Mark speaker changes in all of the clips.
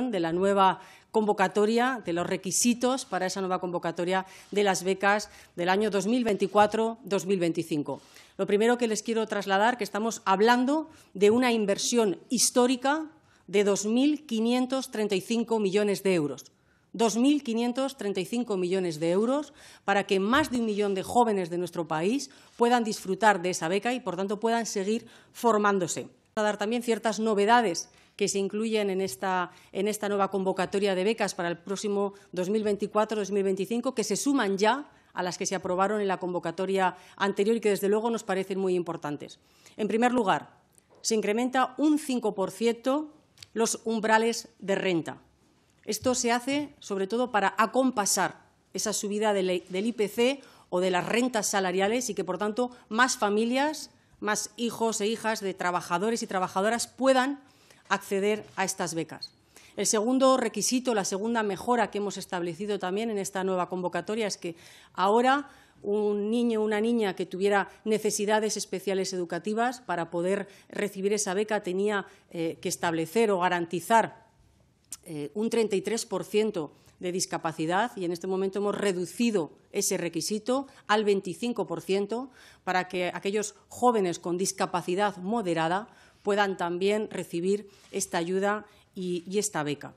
Speaker 1: de la nueva convocatoria, de los requisitos para esa nueva convocatoria de las becas del año 2024-2025. Lo primero que les quiero trasladar es que estamos hablando de una inversión histórica de 2.535 millones de euros. 2.535 millones de euros para que más de un millón de jóvenes de nuestro país puedan disfrutar de esa beca y, por tanto, puedan seguir formándose. A dar también ciertas novedades que se incluyen en esta, nueva convocatoria de becas para el próximo 2024-2025, que se suman ya a las que se aprobaron en la convocatoria anterior y que, desde luego, nos parecen muy importantes. En primer lugar, se incrementa un 5% los umbrales de renta. Esto se hace, sobre todo, para acompasar esa subida del IPC o de las rentas salariales y que, por tanto, más familias, más hijos e hijas de trabajadores y trabajadoras puedan acceder a estas becas. El segundo requisito, la segunda mejora que hemos establecido también en esta nueva convocatoria es que ahora un niño o una niña que tuviera necesidades especiales educativas para poder recibir esa beca tenía eh, que establecer o garantizar eh, un 33% de discapacidad y en este momento hemos reducido ese requisito al 25% para que aquellos jóvenes con discapacidad moderada puedan también recibir esta ayuda y, esta beca.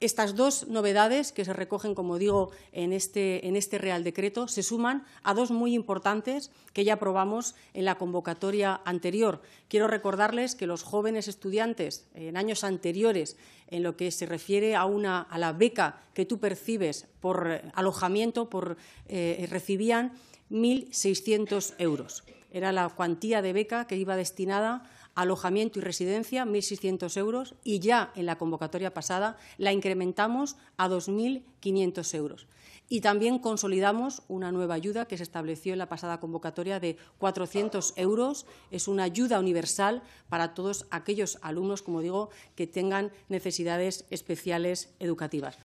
Speaker 1: Estas dos novedades que se recogen, como digo, en este, en este, Real Decreto se suman a dos muy importantes que ya aprobamos en la convocatoria anterior. Quiero recordarles que los jóvenes estudiantes en años anteriores, en lo que se refiere a, una, a la beca que tú percibes por eh, alojamiento, por, eh, recibían 1.600 euros. Era la cuantía de beca que iba destinada a alojamiento y residencia, 1.600 euros, y ya en la convocatoria pasada la incrementamos a 2.500 euros. Y también consolidamos una nueva ayuda que se estableció en la pasada convocatoria de 400 euros. Es una ayuda universal para todos aquellos alumnos, como digo, que tengan necesidades especiales educativas.